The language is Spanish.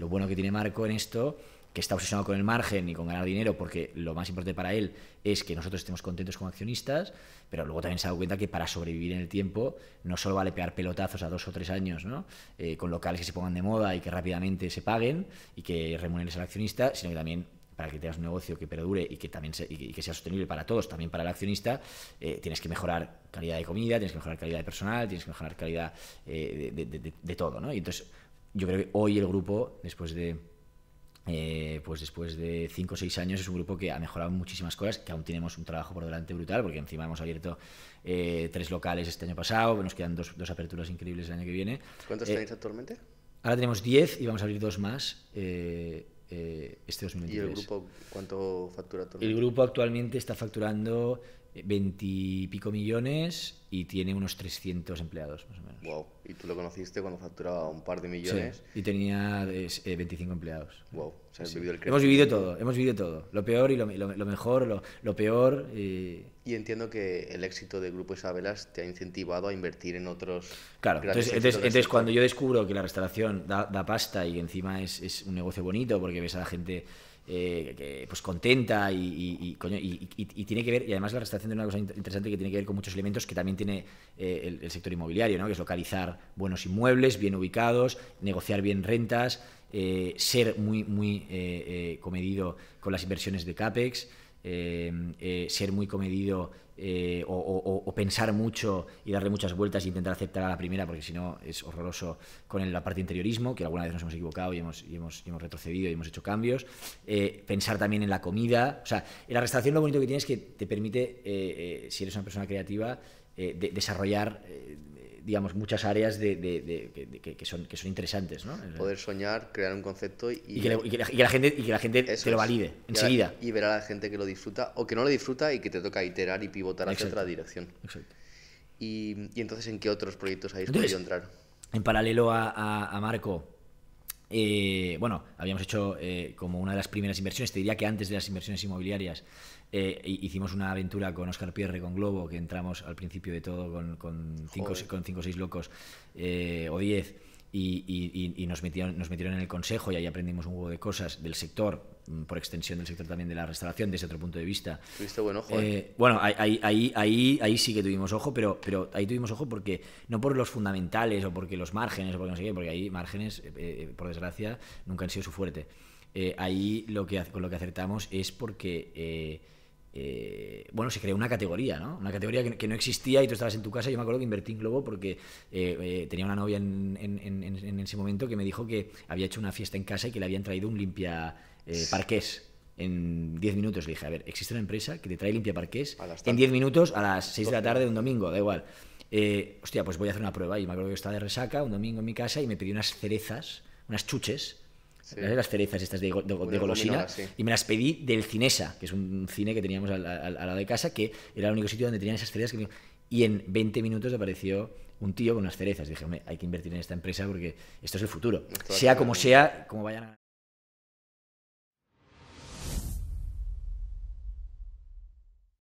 Lo bueno que tiene Marco en esto, que está obsesionado con el margen y con ganar dinero, porque lo más importante para él es que nosotros estemos contentos como accionistas, pero luego también se ha dado cuenta que para sobrevivir en el tiempo no solo vale pegar pelotazos a dos o tres años, ¿no? Eh, con locales que se pongan de moda y que rápidamente se paguen y que remuneres al accionista, sino que también para que tengas un negocio que perdure y que también y que sea sostenible para todos, también para el accionista, eh, tienes que mejorar calidad de comida, tienes que mejorar calidad de personal, tienes que mejorar calidad eh, de, de, todo, ¿no? Y entonces yo creo que hoy el grupo, después de eh, pues después de 5 o 6 años es un grupo que ha mejorado muchísimas cosas, que aún tenemos un trabajo por delante brutal, porque encima hemos abierto eh, tres locales este año pasado, nos quedan dos, aperturas increíbles el año que viene. ¿Cuántos tenéis eh, actualmente? Ahora tenemos 10 y vamos a abrir dos más eh, este 2023. ¿Y el grupo cuánto factura actualmente? El grupo actualmente está facturando pico millones y tiene unos 300 empleados, más o menos. Wow, y tú lo conociste cuando facturaba un par de millones. Sí, y tenía 25 eh, empleados. Wow, vivido el Hemos vivido todo, hemos vivido todo. Lo peor y lo, lo, mejor, lo, lo peor. Eh. Y entiendo que el éxito de Grupo Isabelas te ha incentivado a invertir en otros. Claro, entonces, cuando yo descubro que la restauración da, da pasta y encima es, es un negocio bonito porque ves a la gente eh, que, pues contenta y, tiene que ver, y además la restauración de una cosa interesante que tiene que ver con muchos elementos que también tiene eh, el, sector inmobiliario, ¿no? que es localizar buenos inmuebles, bien ubicados, negociar bien rentas, eh, ser muy, muy comedido con las inversiones de CAPEX. Em, eh, ser muy comedido eh, o, pensar mucho y darle muchas vueltas e intentar aceptar a la primera, porque si no es horroroso con la parte interiorismo, que alguna vez nos hemos equivocado y hemos, hemos, retrocedido y hemos hecho cambios. Eh, pensar también en la comida. O sea, en la restauración lo bonito que tiene es que te permite, si eres una persona creativa, desarrollar digamos, muchas áreas de, que, son, que son interesantes. ¿no? Poder soñar, crear un concepto y, que, la, gente, y que la gente te lo valide enseguida. Y ver a la gente que lo disfruta o que no lo disfruta y que te toca iterar y pivotar hacia otra dirección. Exacto. Y, entonces, ¿en qué otros proyectos habéis podido entrar? En paralelo a Marco, eh, bueno, habíamos hecho eh, como una de las primeras inversiones, te diría que antes de las inversiones inmobiliarias eh, hicimos una aventura con Oscar Pierre, con Globo, que entramos al principio de todo con, con, cinco, con cinco o seis locos o diez y, nos, metieron, nos metieron en el consejo y ahí aprendimos un huevo de cosas del sector, mm, por extensión del sector también de la restauración desde otro punto de vista. buen ojo. Eh, eh. bueno, ahí, ahí, sí que tuvimos ojo, pero, pero ahí tuvimos ojo porque no por los fundamentales o porque los márgenes o porque no sé qué, porque ahí márgenes, eh, por desgracia, nunca han sido su fuerte. ahí lo que, lo que acertamos es porque eh, bueno, se creó una categoría, ¿no? Una categoría que, no existía y tú estabas en tu casa. Yo me acuerdo que invertí en Globo porque eh, eh, tenía una novia en, ese momento que me dijo que había hecho una fiesta en casa y que le habían traído un limpia parqués. En 10 minutos le dije, a ver, existe una empresa que te trae limpia parqués en 10 minutos a las 6 de la tarde de un domingo, da igual. hostia, pues voy a hacer una prueba. Y me acuerdo que estaba de resaca un domingo en mi casa y me pedí unas cerezas, unas chuches, las cerezas estas de, golosina, y me las pedí del Cinesa, que es un cine que teníamos al, lado de casa, que era el único sitio donde tenían esas cerezas. Y en 20 minutos apareció un tío con unas cerezas. Dije, hombre, hay que invertir en esta empresa porque esto es el futuro. sea como sea, como vayan a...